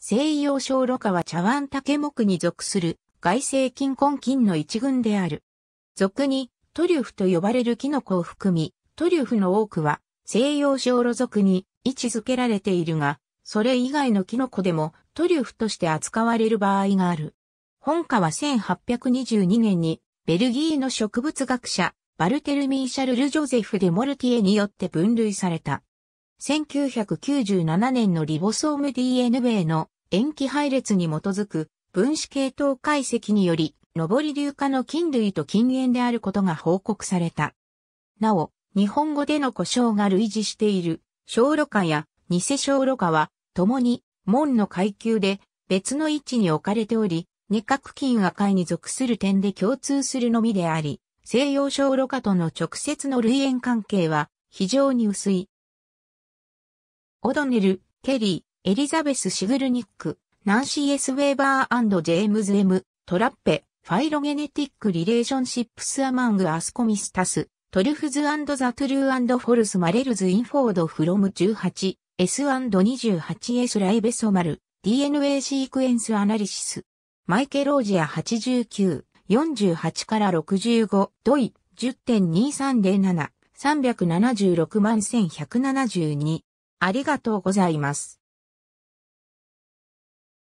西洋小路は茶碗竹目に属する外生菌根菌の一群である。俗にトリュフと呼ばれるキノコを含み、トリュフの多くは西洋小路属に位置づけられているが、それ以外のキノコでもトリュフとして扱われる場合がある。本科は1822年にベルギーの植物学者バルテルミー・シャルル・ジョゼフ・デ・モルティエによって分類された。1997年のリボソーム DNA の塩基配列に基づく分子系統解析により、上り硫化の菌類と菌塩であることが報告された。なお、日本語での故障が類似している、小炉化や偽小炉化は、共に門の階級で別の位置に置かれており、二角菌和解に属する点で共通するのみであり、西洋小炉化との直接の類縁関係は非常に薄い。オドネル、ケリー、エリザベス・シグルニック、ナンシー・エス・ウェーバージェームズ・エム、トラッペ、ファイロゲネティック・リレーションシップス・アマング・アスコミスタス、トルフズ・ザ・トゥルー・フォルス・マレルズ・インフォード・フロム 18S&28S ライベソマル、DNA シークエンス・アナリシス、マイケロージア89、48から65、ドイ、10.2307、376万1172、ありがとうございます。